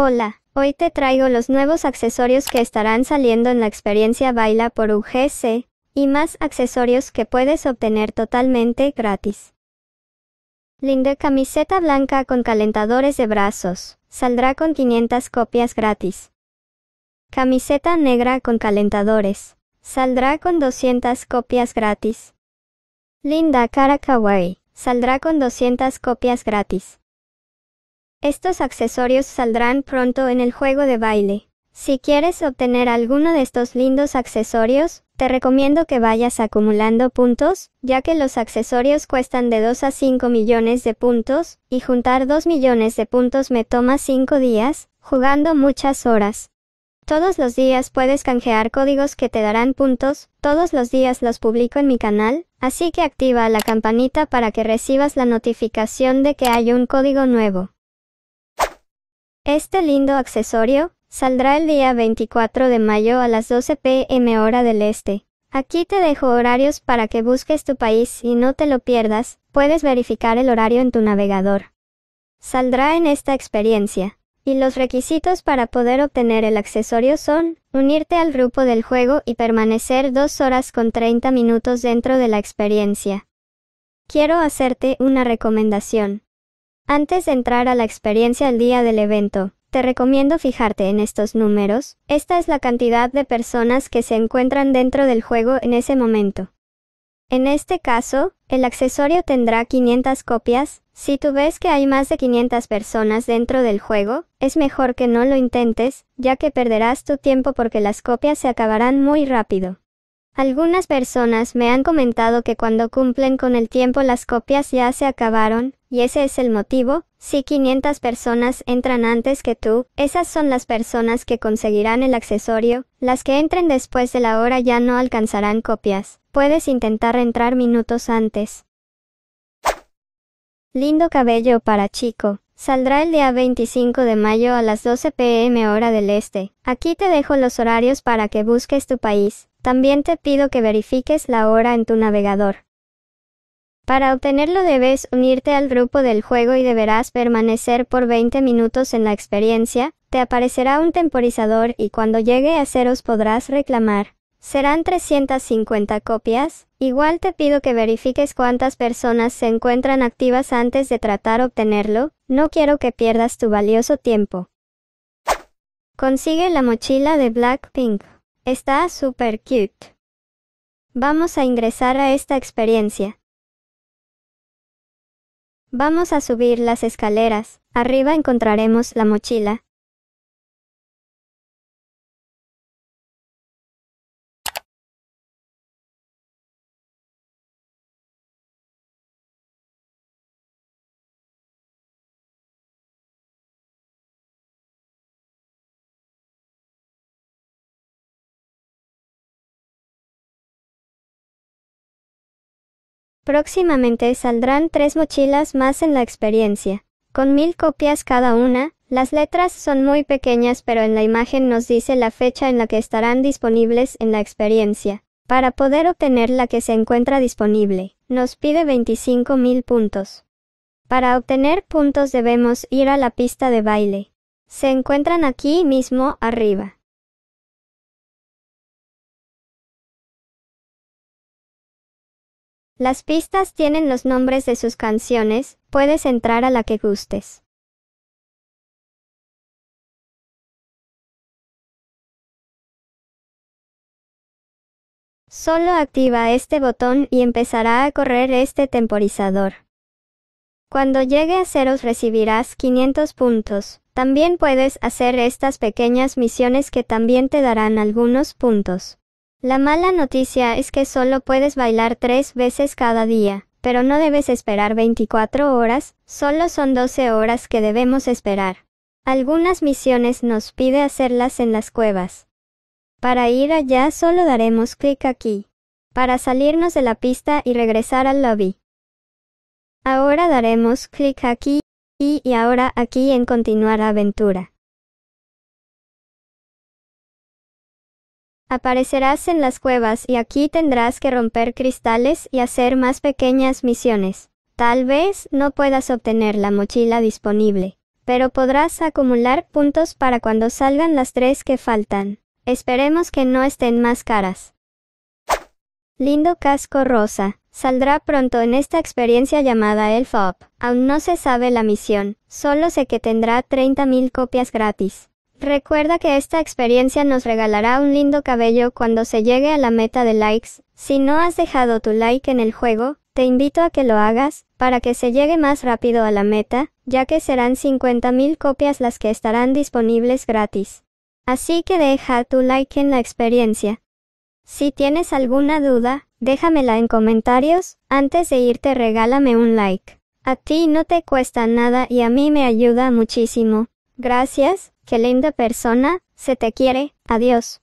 Hola, hoy te traigo los nuevos accesorios que estarán saliendo en la experiencia Baila por UGC, y más accesorios que puedes obtener totalmente gratis. Linda camiseta blanca con calentadores de brazos, saldrá con 500 copias gratis. Camiseta negra con calentadores, saldrá con 200 copias gratis. Linda cara kawaii, saldrá con 200 copias gratis. Estos accesorios saldrán pronto en el juego de baile. Si quieres obtener alguno de estos lindos accesorios, te recomiendo que vayas acumulando puntos, ya que los accesorios cuestan de 2 a 5 millones de puntos, y juntar 2 millones de puntos me toma 5 días, jugando muchas horas. Todos los días puedes canjear códigos que te darán puntos, todos los días los publico en mi canal, así que activa la campanita para que recibas la notificación de que hay un código nuevo. Este lindo accesorio saldrá el día 24 de mayo a las 12 pm hora del este. Aquí te dejo horarios para que busques tu país y no te lo pierdas, puedes verificar el horario en tu navegador. Saldrá en esta experiencia. Y los requisitos para poder obtener el accesorio son, unirte al grupo del juego y permanecer 2 horas con 30 minutos dentro de la experiencia. Quiero hacerte una recomendación. Antes de entrar a la experiencia al día del evento, te recomiendo fijarte en estos números. Esta es la cantidad de personas que se encuentran dentro del juego en ese momento. En este caso, el accesorio tendrá 500 copias. Si tú ves que hay más de 500 personas dentro del juego, es mejor que no lo intentes, ya que perderás tu tiempo porque las copias se acabarán muy rápido. Algunas personas me han comentado que cuando cumplen con el tiempo las copias ya se acabaron, y ese es el motivo, si 500 personas entran antes que tú, esas son las personas que conseguirán el accesorio, las que entren después de la hora ya no alcanzarán copias, puedes intentar entrar minutos antes. Lindo cabello para chico. Saldrá el día 25 de mayo a las 12 pm hora del este. Aquí te dejo los horarios para que busques tu país. También te pido que verifiques la hora en tu navegador. Para obtenerlo debes unirte al grupo del juego y deberás permanecer por 20 minutos en la experiencia, te aparecerá un temporizador y cuando llegue a ceros podrás reclamar. Serán 350 copias, igual te pido que verifiques cuántas personas se encuentran activas antes de tratar obtenerlo, no quiero que pierdas tu valioso tiempo. Consigue la mochila de Blackpink. Está super cute. Vamos a ingresar a esta experiencia. Vamos a subir las escaleras. Arriba encontraremos la mochila, Próximamente saldrán tres mochilas más en la experiencia, con mil copias cada una, las letras son muy pequeñas pero en la imagen nos dice la fecha en la que estarán disponibles en la experiencia. Para poder obtener la que se encuentra disponible, nos pide 25.000 puntos. Para obtener puntos debemos ir a la pista de baile. Se encuentran aquí mismo arriba. Las pistas tienen los nombres de sus canciones, puedes entrar a la que gustes. Solo activa este botón y empezará a correr este temporizador. Cuando llegue a ceros recibirás 500 puntos. También puedes hacer estas pequeñas misiones que también te darán algunos puntos. La mala noticia es que solo puedes bailar tres veces cada día, pero no debes esperar 24 horas, solo son 12 horas que debemos esperar. Algunas misiones nos pide hacerlas en las cuevas. Para ir allá solo daremos clic aquí. Para salirnos de la pista y regresar al lobby. Ahora daremos clic aquí, y, y ahora aquí en continuar aventura. Aparecerás en las cuevas y aquí tendrás que romper cristales y hacer más pequeñas misiones. Tal vez no puedas obtener la mochila disponible, pero podrás acumular puntos para cuando salgan las tres que faltan. Esperemos que no estén más caras. Lindo casco rosa. Saldrá pronto en esta experiencia llamada Elf Up. Aún no se sabe la misión, solo sé que tendrá 30.000 copias gratis. Recuerda que esta experiencia nos regalará un lindo cabello cuando se llegue a la meta de likes. Si no has dejado tu like en el juego, te invito a que lo hagas, para que se llegue más rápido a la meta, ya que serán 50.000 copias las que estarán disponibles gratis. Así que deja tu like en la experiencia. Si tienes alguna duda, déjamela en comentarios, antes de irte regálame un like. A ti no te cuesta nada y a mí me ayuda muchísimo. Gracias, qué linda persona, se te quiere, adiós.